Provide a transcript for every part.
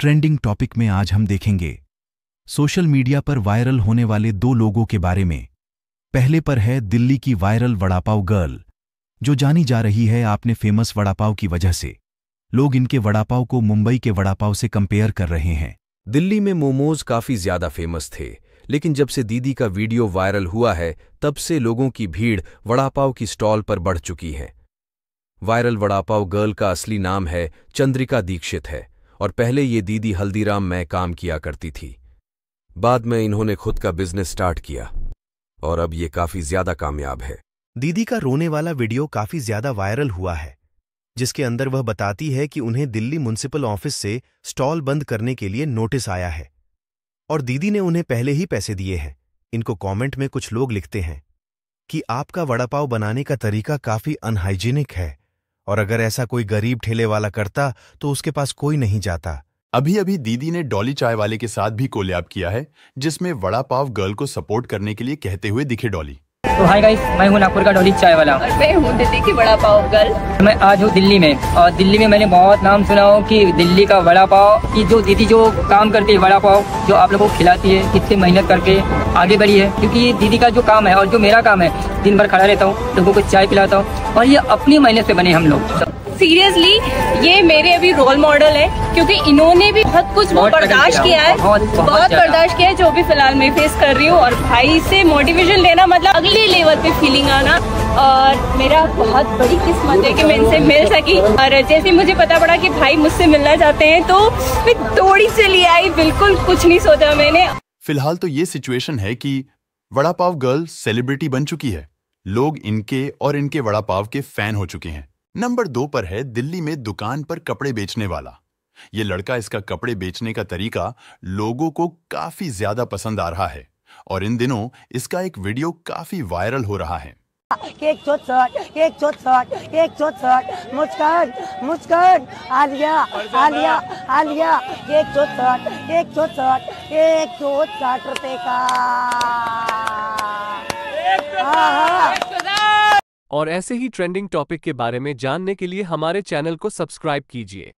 trending topic में आज हम देखेंगे सोशल मीडिया पर वायरल होने वाले दो लोगों के बारे में पहले पर है दिल्ली की वायरल वड़ापाव गर्ल जो जानी जा रही है आपने फेमस वड़ापाव की वजह से लोग इनके वड़ापाव को मुंबई के वड़ापाव से कंपेयर कर रहे हैं दिल्ली में मोमोज काफ़ी ज़्यादा फेमस थे लेकिन जब से दीदी का वीडियो वायरल हुआ है तब से लोगों की भीड़ वड़ापाव की स्टॉल पर बढ़ चुकी है वायरल वड़ापाव गर्ल का असली नाम है चंद्रिका दीक्षित है और पहले ये दीदी हल्दीराम मैं काम किया करती थी बाद में इन्होंने खुद का बिजनेस स्टार्ट किया और अब ये काफी ज्यादा कामयाब है दीदी का रोने वाला वीडियो काफी ज्यादा वायरल हुआ है जिसके अंदर वह बताती है कि उन्हें दिल्ली म्यूनिसिपल ऑफिस से स्टॉल बंद करने के लिए नोटिस आया है और दीदी ने उन्हें पहले ही पैसे दिए हैं इनको कमेंट में कुछ लोग लिखते हैं कि आपका वड़ा पाव बनाने का तरीका काफी अनहाइजीनिक है और अगर ऐसा कोई गरीब ठेले वाला करता तो उसके पास कोई नहीं जाता अभी अभी दीदी ने डॉली चाय वाले के साथ भी कोलैब किया है जिसमें वड़ा पाव गर्ल को सपोर्ट करने के लिए कहते हुए दिखे डॉली तो हाय गाइस मैं हूँ नागपुर का डोली चाय वाला और मैं हूँ दिल्ली की वड़ा पाव गर्ल मैं आज हूँ दिल्ली में और दिल्ली में मैंने बहुत नाम सुना हो कि दिल्ली का वड़ा पाव की जो दीदी जो काम करती है वड़ा पाव जो आप लोगों को खिलाती है कितनी मेहनत करके आगे बढ़ी है क्योंकि ये दीदी का जो काम है और जो मेरा काम है दिन भर खड़ा रहता हूँ लोगों को चाय पिलाता हूँ और ये अपनी मेहनत से बने हम लोग सीरियसली ये मेरे अभी रोल मॉडल है क्योंकि इन्होंने भी बहुत कुछ बर्दाश्त किया है बहुत, बर्दाश्त किया है जो भी फिलहाल मैं फेस कर रही हूँ और भाई से मोटिवेशन लेना मतलब अगले लेवल पे फीलिंग आना और मेरा बहुत बड़ी किस्मत है कि मैं इनसे मिल सकी और जैसे मुझे पता पड़ा कि भाई मुझसे मिलना चाहते हैं तो मैं से ले आई बिल्कुल कुछ नहीं सोचा मैंने फिलहाल तो ये सिचुएशन है कि वड़ा पाव गर्ल सेलिब्रिटी बन चुकी है लोग इनके और इनके वड़ा पाव के फैन हो चुके हैं नंबर दो पर है दिल्ली में दुकान पर कपड़े बेचने वाला ये लड़का इसका कपड़े बेचने का तरीका लोगों को काफी ज्यादा पसंद आ रहा है और इन दिनों इसका एक वीडियो काफी वायरल हो रहा है एक चोट एक केक चोट शॉट केक चोट मुस्कान मुस्कान आलिया आलिया आलिया एक चोट एक केक चोट शॉट चोट साठ रुपए का और ऐसे ही ट्रेंडिंग टॉपिक के बारे में जानने के लिए हमारे चैनल को सब्सक्राइब कीजिए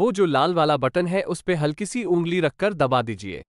वो जो लाल वाला बटन है उस पर हल्की सी उंगली रखकर दबा दीजिए